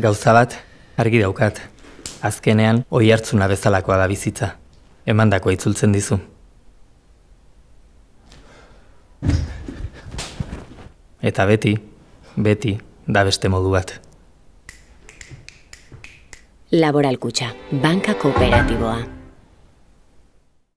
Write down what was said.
Gauza bat argi daukat. Azkenean oi hartzuna bezalakoa da bizitza. Emandako itzultzen dizu. Eta beti, beti da beste modu bat. Laboral Kutxa, Banka Kooperatiboa.